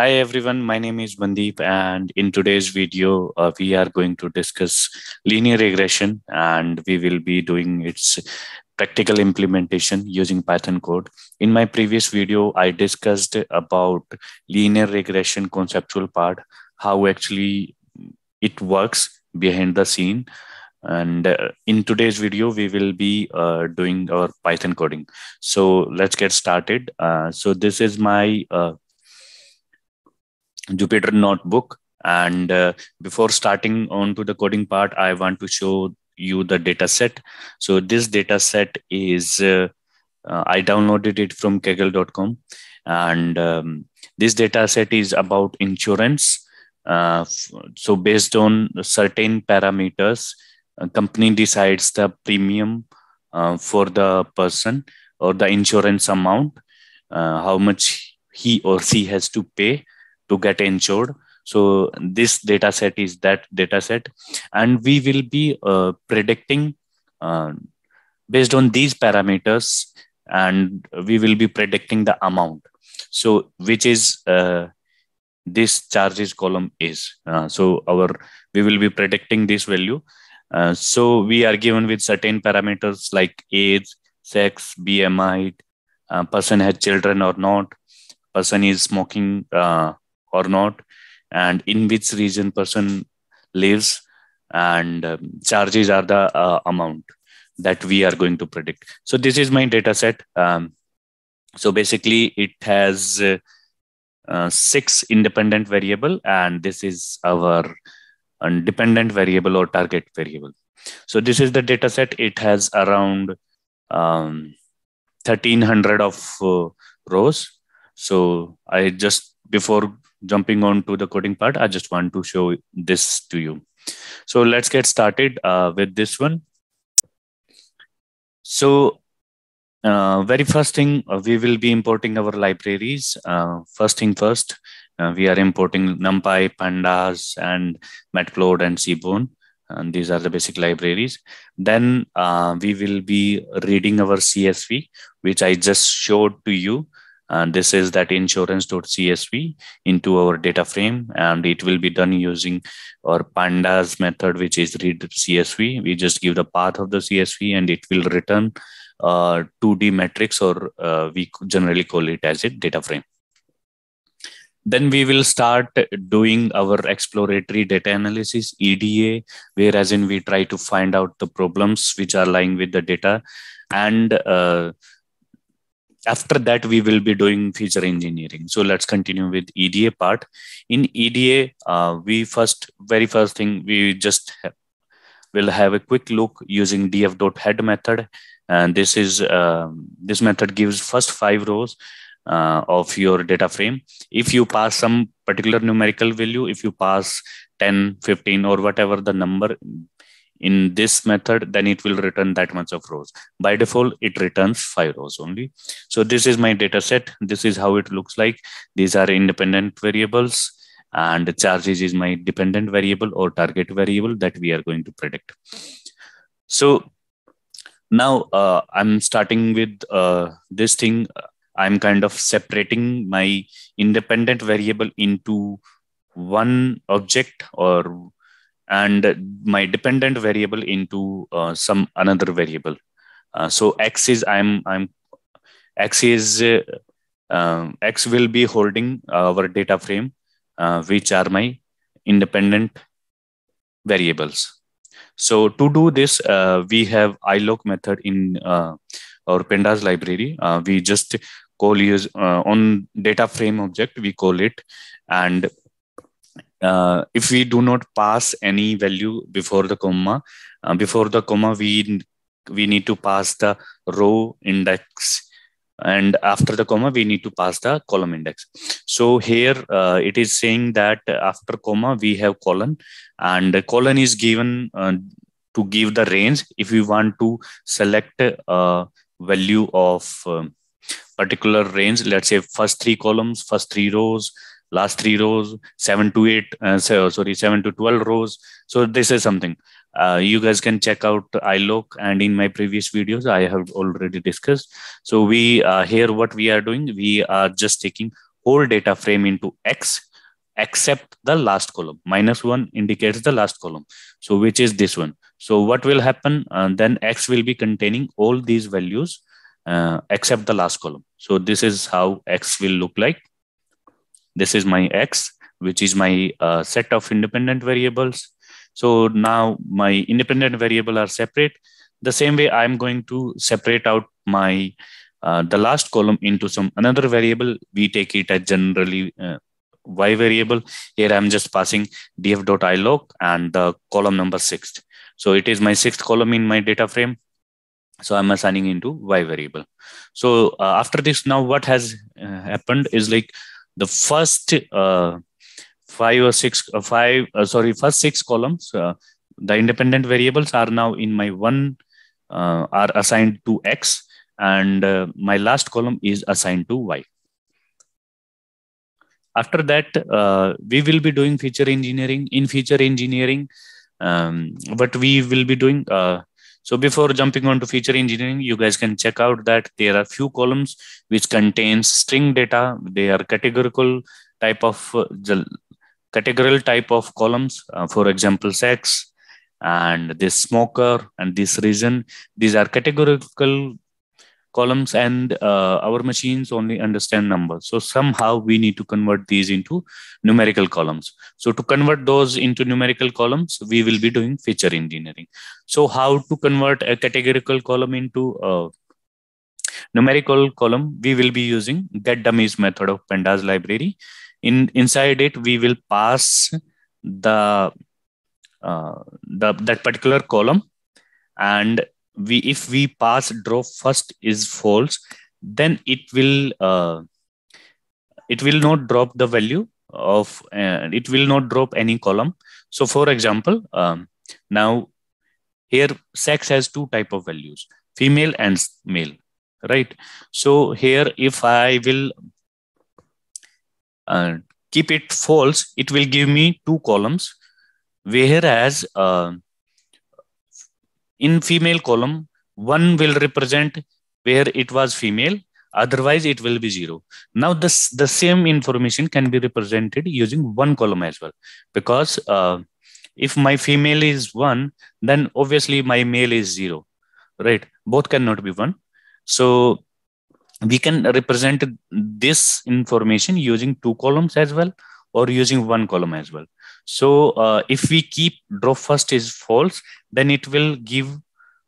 Hi everyone, my name is Mandeep, and in today's video, uh, we are going to discuss linear regression and we will be doing its practical implementation using Python code. In my previous video, I discussed about linear regression conceptual part, how actually it works behind the scene. And uh, in today's video, we will be uh, doing our Python coding. So let's get started. Uh, so this is my uh, Jupyter notebook. And uh, before starting on to the coding part, I want to show you the data set. So this data set is, uh, uh, I downloaded it from kaggle.com. And um, this data set is about insurance. Uh, so based on certain parameters, company decides the premium uh, for the person or the insurance amount, uh, how much he or she has to pay to get insured so this data set is that data set and we will be uh, predicting uh, based on these parameters and we will be predicting the amount so which is uh, this charges column is uh, so our we will be predicting this value uh, so we are given with certain parameters like age sex bmi uh, person has children or not person is smoking uh, or not and in which region person lives and um, charges are the uh, amount that we are going to predict so this is my data set um, so basically it has uh, uh, six independent variable and this is our um, dependent variable or target variable so this is the data set it has around um, 1300 of uh, rows so i just before jumping on to the coding part, I just want to show this to you. So let's get started uh, with this one. So uh, very first thing, uh, we will be importing our libraries. Uh, first thing first, uh, we are importing NumPy, Pandas, and Matplotlib and Seaborn. And these are the basic libraries. Then uh, we will be reading our CSV, which I just showed to you and this is that insurance.csv into our data frame and it will be done using our pandas method which is read csv we just give the path of the csv and it will return uh, 2d matrix or uh, we generally call it as a data frame then we will start doing our exploratory data analysis eda whereas in we try to find out the problems which are lying with the data and uh, after that, we will be doing feature engineering. So let's continue with EDA part. In EDA, uh, we first, very first thing, we just ha will have a quick look using df.head method. And this is, uh, this method gives first five rows uh, of your data frame. If you pass some particular numerical value, if you pass 10, 15, or whatever the number in this method, then it will return that much of rows. By default, it returns five rows only. So this is my data set. This is how it looks like. These are independent variables and charges is my dependent variable or target variable that we are going to predict. So now uh, I'm starting with uh, this thing. I'm kind of separating my independent variable into one object or and my dependent variable into uh, some another variable. Uh, so x is I'm I'm x is uh, um, x will be holding our data frame, uh, which are my independent variables. So to do this, uh, we have iloc method in our pandas library. we just call use on data frame object we call it, and uh, if we do not pass any value before the comma, uh, before the comma, we we need to pass the row index and after the comma we need to pass the column index so here uh, it is saying that after comma we have colon and the colon is given uh, to give the range if we want to select a value of um, particular range let's say first three columns first three rows last three rows, seven to eight, uh, oh, sorry, seven to 12 rows. So this is something uh, you guys can check out iLoc and in my previous videos, I have already discussed. So we uh, here, what we are doing, we are just taking whole data frame into X except the last column. Minus one indicates the last column. So which is this one. So what will happen? Uh, then X will be containing all these values uh, except the last column. So this is how X will look like this is my x which is my uh, set of independent variables so now my independent variable are separate the same way i'm going to separate out my uh, the last column into some another variable we take it as generally uh, y variable here i'm just passing df dot ilog and the column number sixth so it is my sixth column in my data frame so i'm assigning into y variable so uh, after this now what has uh, happened is like the first uh, five or six, uh, five, uh, sorry, first six columns, uh, the independent variables are now in my one, uh, are assigned to X, and uh, my last column is assigned to Y. After that, we will be doing feature engineering. In feature engineering, um, what we will be doing, so before jumping on to feature engineering, you guys can check out that there are few columns which contains string data. They are categorical type of uh, categorical type of columns. Uh, for example, sex and this smoker and this reason. These are categorical columns and uh, our machines only understand numbers. So somehow we need to convert these into numerical columns. So to convert those into numerical columns, we will be doing feature engineering. So how to convert a categorical column into a numerical column, we will be using get dummies method of pandas library. In Inside it, we will pass the, uh, the that particular column and we if we pass draw first is false then it will uh, it will not drop the value of uh, it will not drop any column so for example um, now here sex has two type of values female and male right so here if i will uh, keep it false it will give me two columns whereas uh, in female column one will represent where it was female otherwise it will be zero now this the same information can be represented using one column as well because uh, if my female is one then obviously my male is zero right both cannot be one so we can represent this information using two columns as well or using one column as well so uh, if we keep drop first is false, then it will give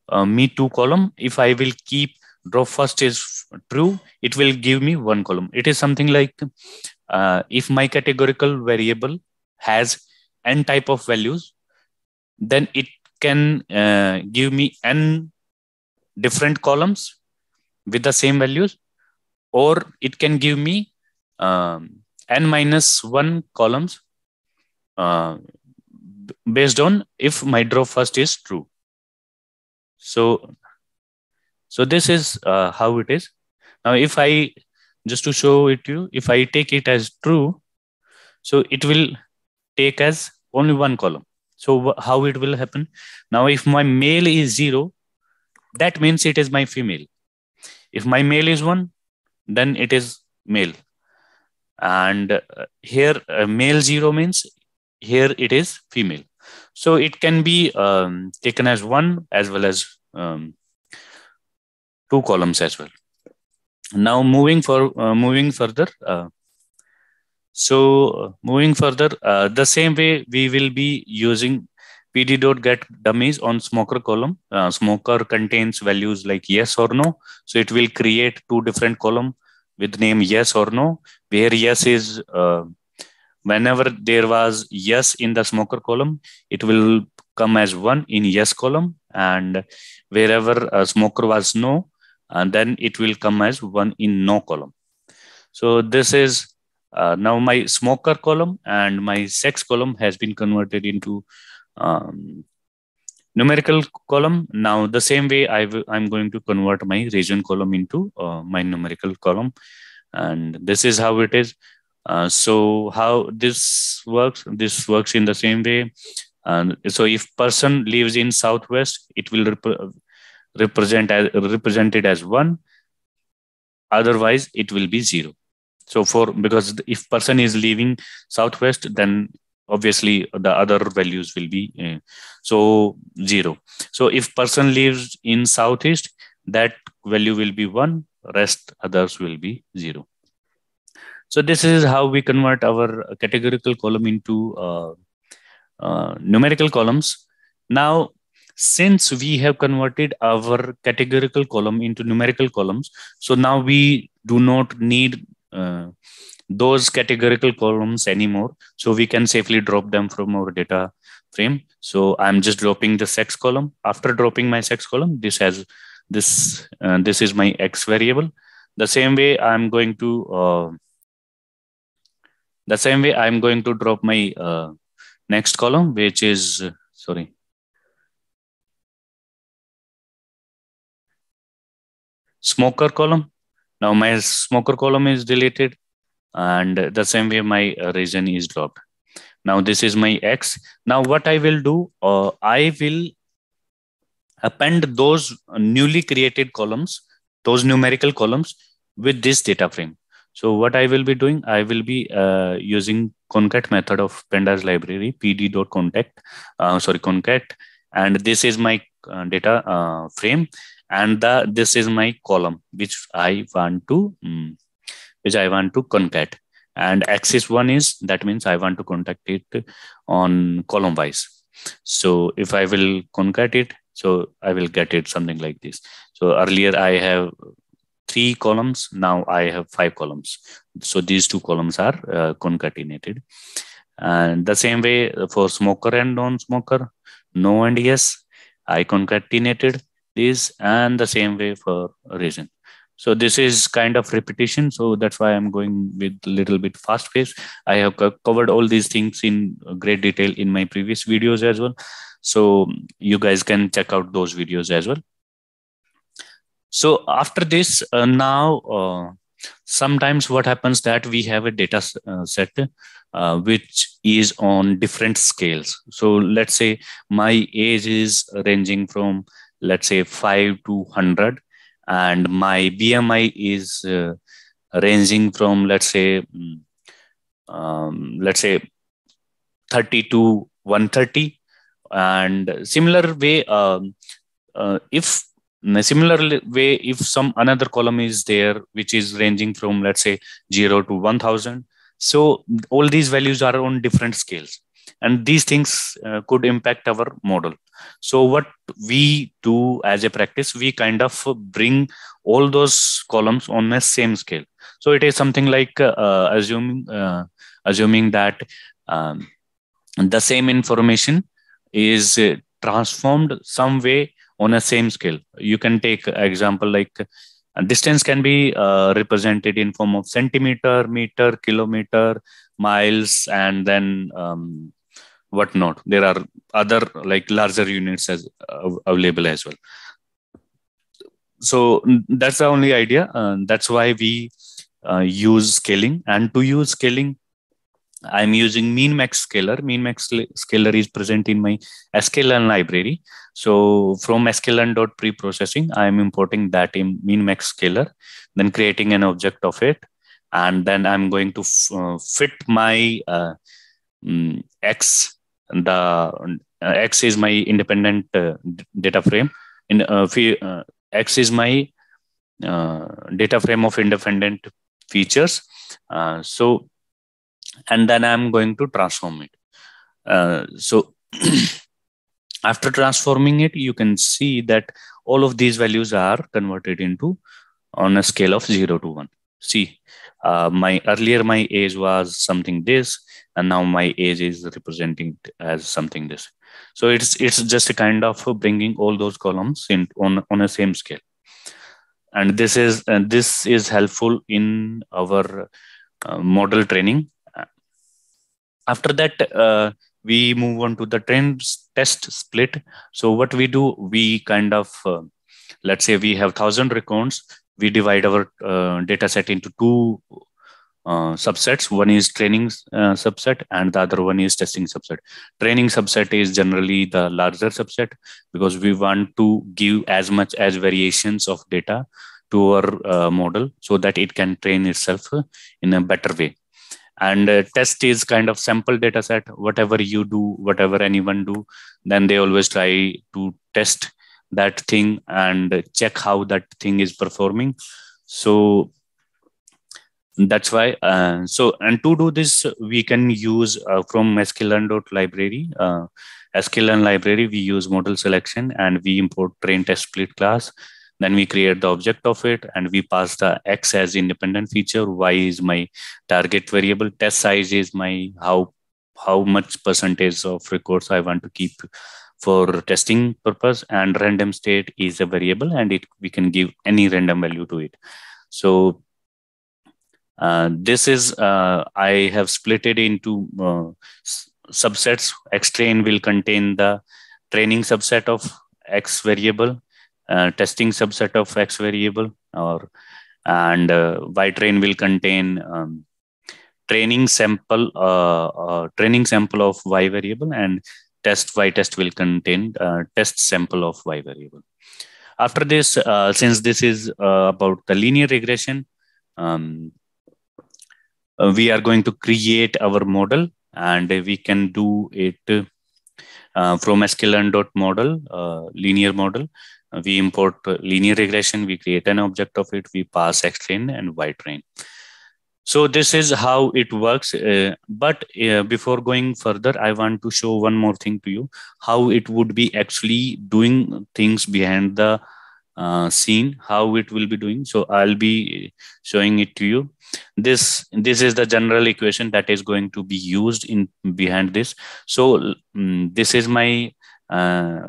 uh, me two column. If I will keep drop first is true, it will give me one column. It is something like uh, if my categorical variable has n type of values, then it can uh, give me n different columns with the same values, or it can give me um, n minus one columns uh, based on if my draw first is true. So, so this is uh, how it is. Now, if I just to show it to you, if I take it as true, so it will take as only one column. So how it will happen? Now, if my male is zero, that means it is my female. If my male is one, then it is male. And uh, here uh, male zero means here it is female so it can be um, taken as one as well as um, two columns as well now moving for uh, moving further uh, so uh, moving further uh, the same way we will be using pd dot get dummies on smoker column uh, smoker contains values like yes or no so it will create two different column with name yes or no where yes is uh, whenever there was yes in the smoker column it will come as one in yes column and wherever a smoker was no and uh, then it will come as one in no column so this is uh, now my smoker column and my sex column has been converted into um, numerical column. Now the same way i w I'm going to convert my region column into uh, my numerical column. And this is how it is. Uh, so how this works? This works in the same way. And so if person lives in southwest, it will rep- represent as represented as one. Otherwise, it will be zero. So for because if person is leaving southwest, then obviously the other values will be uh, so zero. So if person lives in southeast, that value will be one. Rest others will be zero. So this is how we convert our uh, categorical column into uh, uh, numerical columns. Now, since we have converted our categorical column into numerical columns, so now we do not need uh, those categorical columns anymore. So we can safely drop them from our data frame. So I'm just dropping the sex column. After dropping my sex column, this has this uh, this is my x variable. The same way I'm going to uh, the same way i'm going to drop my uh, next column which is sorry smoker column now my smoker column is deleted and the same way my uh, region is dropped now this is my x now what i will do uh, i will append those newly created columns those numerical columns with this data frame so what I will be doing, I will be uh, using concat method of pandas library, pd.concat, uh, sorry, concat. And this is my uh, data uh, frame. And the, this is my column, which I want to, um, which I want to concat. And axis one is, that means I want to contact it on column wise. So if I will concat it, so I will get it something like this. So earlier I have three columns. Now I have five columns. So these two columns are uh, concatenated. And the same way for smoker and non-smoker, no and yes, I concatenated these and the same way for reason. So this is kind of repetition. So that's why I'm going with a little bit fast pace. I have covered all these things in great detail in my previous videos as well. So you guys can check out those videos as well. So after this, uh, now uh, sometimes what happens that we have a data uh, set uh, which is on different scales. So let's say my age is ranging from let's say five to hundred, and my BMI is uh, ranging from let's say mm, um, let's say thirty to one thirty. And similar way, um, uh, if in a way, if some another column is there, which is ranging from, let's say, 0 to 1000. So all these values are on different scales. And these things uh, could impact our model. So what we do as a practice, we kind of bring all those columns on the same scale. So it is something like uh, uh assuming, uh, assuming that um, the same information is uh, transformed some way on a same scale you can take example like uh, distance can be uh, represented in form of centimeter meter kilometer miles and then um, whatnot there are other like larger units as uh, available as well so that's the only idea uh, that's why we uh, use scaling and to use scaling I'm using MeanMax scalar. MeanMax scalar is present in my sklearn library. So from sklearn.preprocessing, I'm importing that in MeanMax scalar, then creating an object of it. And then I'm going to uh, fit my uh, mm, X, the uh, X is my independent uh, data frame. In uh, X is my data frame of independent features. so and then i'm going to transform it uh, so after transforming it you can see that all of these values are converted into on a scale of 0 to 1 see uh, my earlier my age was something this and now my age is representing as something this so it's it's just a kind of bringing all those columns in on on a same scale and this is and this is helpful in our uh, model training after that uh, we move on to the train test split so what we do we kind of uh, let's say we have 1000 records we divide our uh, data set into two uh, subsets one is training uh, subset and the other one is testing subset training subset is generally the larger subset because we want to give as much as variations of data to our uh, model so that it can train itself in a better way and uh, test is kind of sample data set whatever you do whatever anyone do then they always try to test that thing and check how that thing is performing so that's why uh, so and to do this we can use uh, from sklearn.library uh, sklearn library we use model selection and we import train test split class then we create the object of it and we pass the X as independent feature. Y is my target variable. Test size is my how, how much percentage of records I want to keep for testing purpose and random state is a variable and it we can give any random value to it. So uh, this is uh, I have split it into uh, subsets. X train will contain the training subset of X variable. Uh, testing subset of x variable or and uh, y train will contain um, training sample uh, training sample of y variable and test y test will contain test sample of y variable after this uh, since this is uh, about the linear regression um, uh, we are going to create our model and we can do it from sklearn.model uh, linear model we import linear regression, we create an object of it, we pass X train and Y train. So this is how it works. Uh, but uh, before going further, I want to show one more thing to you, how it would be actually doing things behind the uh, scene, how it will be doing. So I'll be showing it to you. This, this is the general equation that is going to be used in behind this. So um, this is my uh,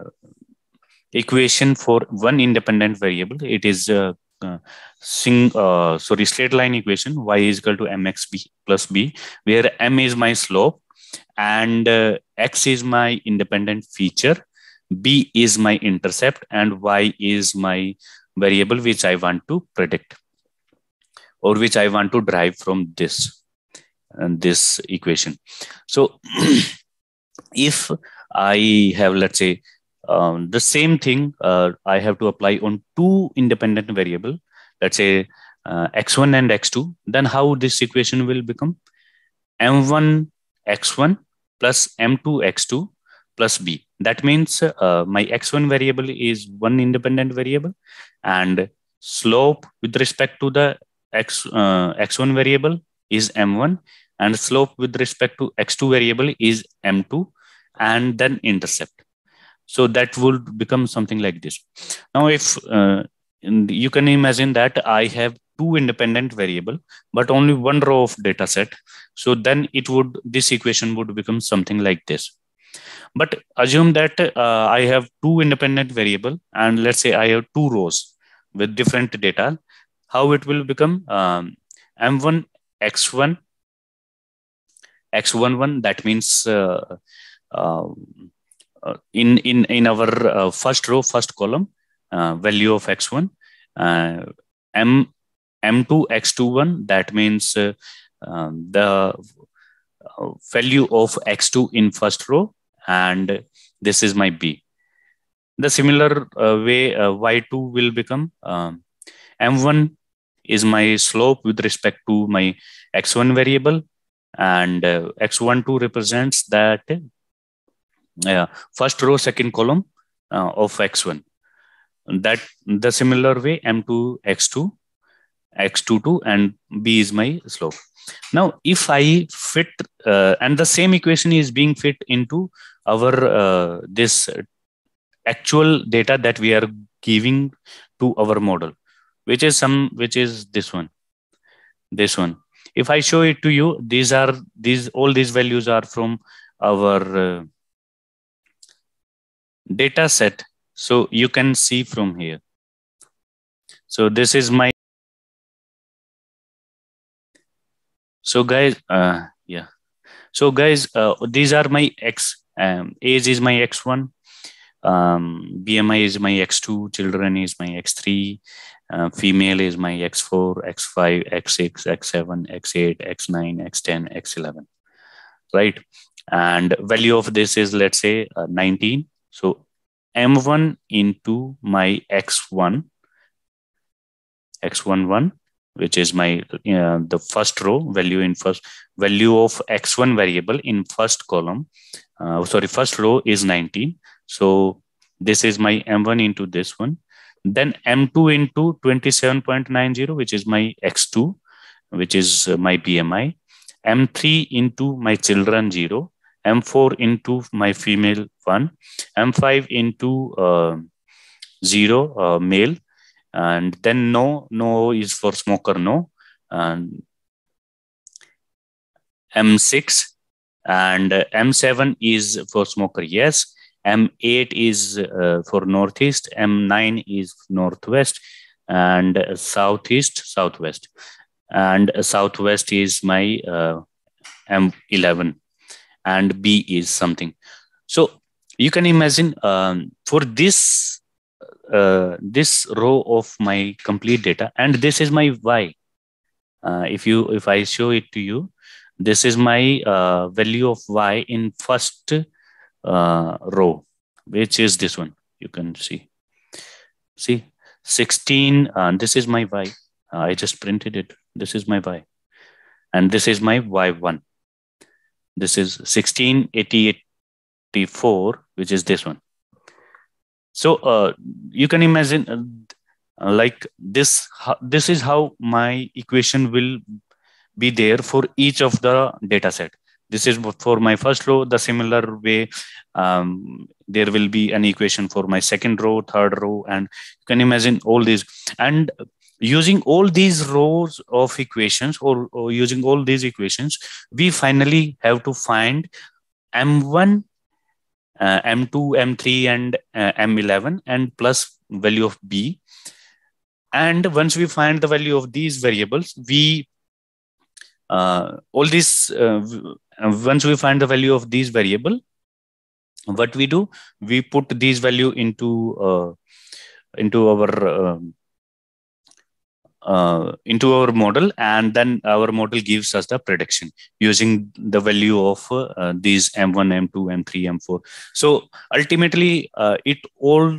equation for one independent variable. It is a uh, uh, sing, uh, sorry, straight line equation y is equal to mxb plus b, where m is my slope and uh, x is my independent feature, b is my intercept, and y is my variable which I want to predict or which I want to derive from this and uh, this equation. So if I have, let's say, um, the same thing uh, I have to apply on two independent variable, let's say uh, x1 and x2, then how this equation will become m1 x1 plus m2 x2 plus b. That means uh, my x1 variable is one independent variable and slope with respect to the x, uh, x1 variable is m1 and slope with respect to x2 variable is m2 and then intercept so that would become something like this now if uh, you can imagine that i have two independent variable but only one row of data set so then it would this equation would become something like this but assume that uh, i have two independent variable and let's say i have two rows with different data how it will become um, m1 x1 x11 that means uh, uh, uh, in in in our uh, first row, first column, uh, value of x1, m m2 x21. That means um, the value of x2 in first row, and this is my b. The similar way, y2 will become um, m1 is my slope with respect to my x1 variable and uh, x12 represents that uh, first row, second column uh, of X1. That the similar way M2, X2, X2, 2 and B is my slope. Now, if I fit uh, and the same equation is being fit into our uh, this actual data that we are giving to our model, which is some which is this one, this one. If I show it to you, these are these all these values are from our uh, data set. So you can see from here. So this is my. So guys, uh, yeah. So guys, uh, these are my X, um, age is my X1, um, BMI is my X2, children is my X3, uh, female is my X4, X5, X6, X7, X8, X9, X10, X11, right? And value of this is, let's say, uh, 19. So m1 into my x1, x11, which is my uh, the first row value in first value of x1 variable in first column. Uh, sorry, first row is 19. So this is my m1 into this one. Then m2 into 27.90, which is my x2, which is uh, my BMI. m3 into my children 0 m4 into my female 1, m5 into uh, 0 uh, male, and then no, no is for smoker no, and m6 and uh, m7 is for smoker yes, m8 is uh, for northeast, m9 is northwest, and southeast, southwest. And southwest is my uh, M11 and b is something so you can imagine um, for this uh, this row of my complete data and this is my y uh, if you if i show it to you this is my uh, value of y in first uh, row which is this one you can see see 16 and uh, this is my y. Uh, I just printed it this is my y and this is my y1 this is 1684, which is this one. So uh, you can imagine uh, like this, this is how my equation will be there for each of the data set. This is for my first row, the similar way um, there will be an equation for my second row, third row, and you can imagine all these. And using all these rows of equations or, or using all these equations we finally have to find m1 uh, m2 m3 and uh, m11 and plus value of b and once we find the value of these variables we uh, all these uh, uh, once we find the value of these variable what we do we put these value into uh, into our um, uh, into our model and then our model gives us the prediction using the value of uh, these m1 m2 m3 m4 so ultimately uh, it all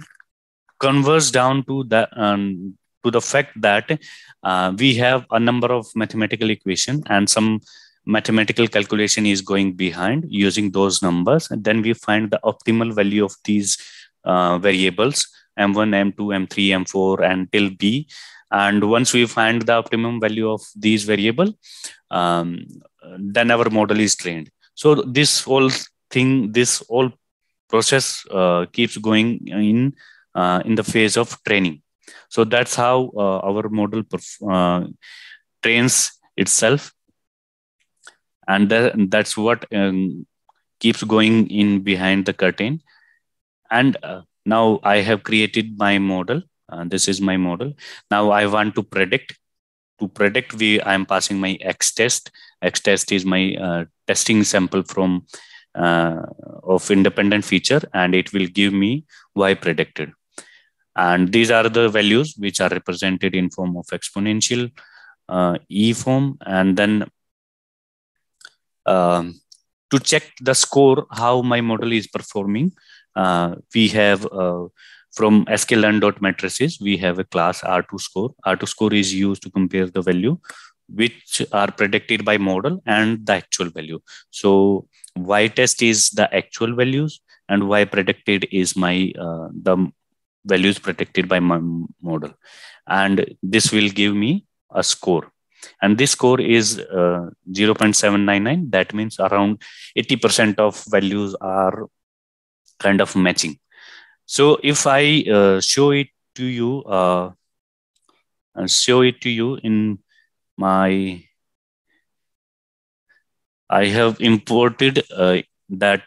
converges down to that um, to the fact that uh, we have a number of mathematical equation and some mathematical calculation is going behind using those numbers and then we find the optimal value of these uh, variables m1 m2 m3 m4 and till b and once we find the optimum value of these variable, um, then our model is trained. So this whole thing, this whole process uh, keeps going in uh, in the phase of training. So that's how uh, our model uh, trains itself, and th that's what um, keeps going in behind the curtain. And uh, now I have created my model uh, this is my model now i want to predict to predict we i am passing my x test x test is my uh, testing sample from uh, of independent feature and it will give me y predicted and these are the values which are represented in form of exponential uh, e form and then um, to check the score how my model is performing uh, we have from sklearn dot matrices, we have a class R2 score. R2 score is used to compare the value which are predicted by model and the actual value. So y test is the actual values and y predicted is my uh, the values predicted by my model. And this will give me a score. And this score is uh, 0.799. That means around 80% of values are kind of matching so if I uh, show it to you, uh, I'll uh, show it to you in my, I have imported uh, that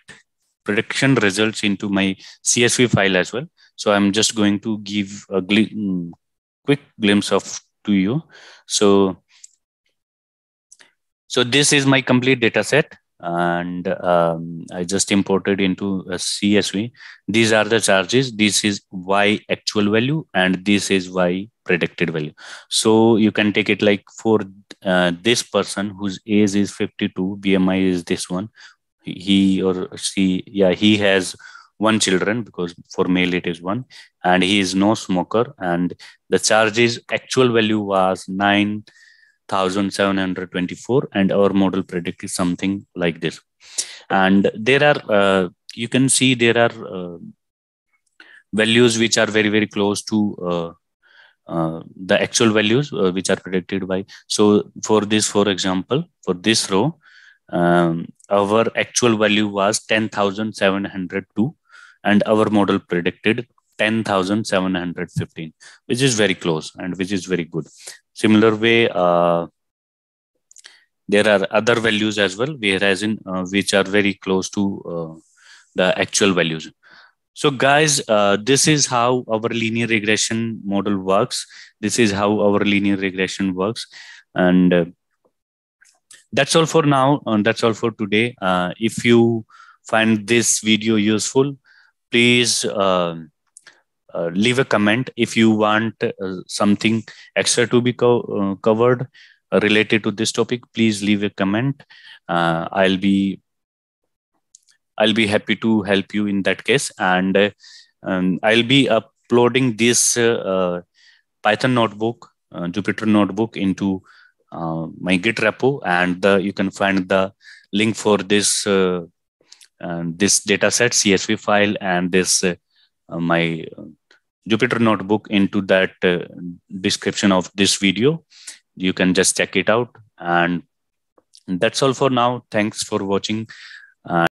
prediction results into my CSV file as well. So I'm just going to give a gl mm, quick glimpse of to you. So, so this is my complete data set and um, I just imported into a uh, CSV. These are the charges. This is Y actual value and this is Y predicted value. So you can take it like for uh, this person whose age is 52, BMI is this one. He or she, yeah, he has one children because for male it is one and he is no smoker and the charges actual value was nine 1724 and our model predicted something like this and there are uh, you can see there are uh, values which are very very close to uh, uh the actual values uh, which are predicted by so for this for example for this row um, our actual value was 10702 and our model predicted 10715 which is very close and which is very good Similar way, uh, there are other values as well, whereas in uh, which are very close to uh, the actual values. So guys, uh, this is how our linear regression model works. This is how our linear regression works. And uh, that's all for now. And that's all for today. if you find this video useful, please uh, uh, leave a comment if you want uh, something extra to be co- uh, covered uh, related to this topic please leave a comment uh, i'll be i'll be happy to help you in that case and um, i'll be uploading this python notebook jupyter notebook into my git repo and the, you can find the link for this this dataset csv file and this uh, my Jupyter Notebook into that uh, description of this video. You can just check it out. And that's all for now. Thanks for watching.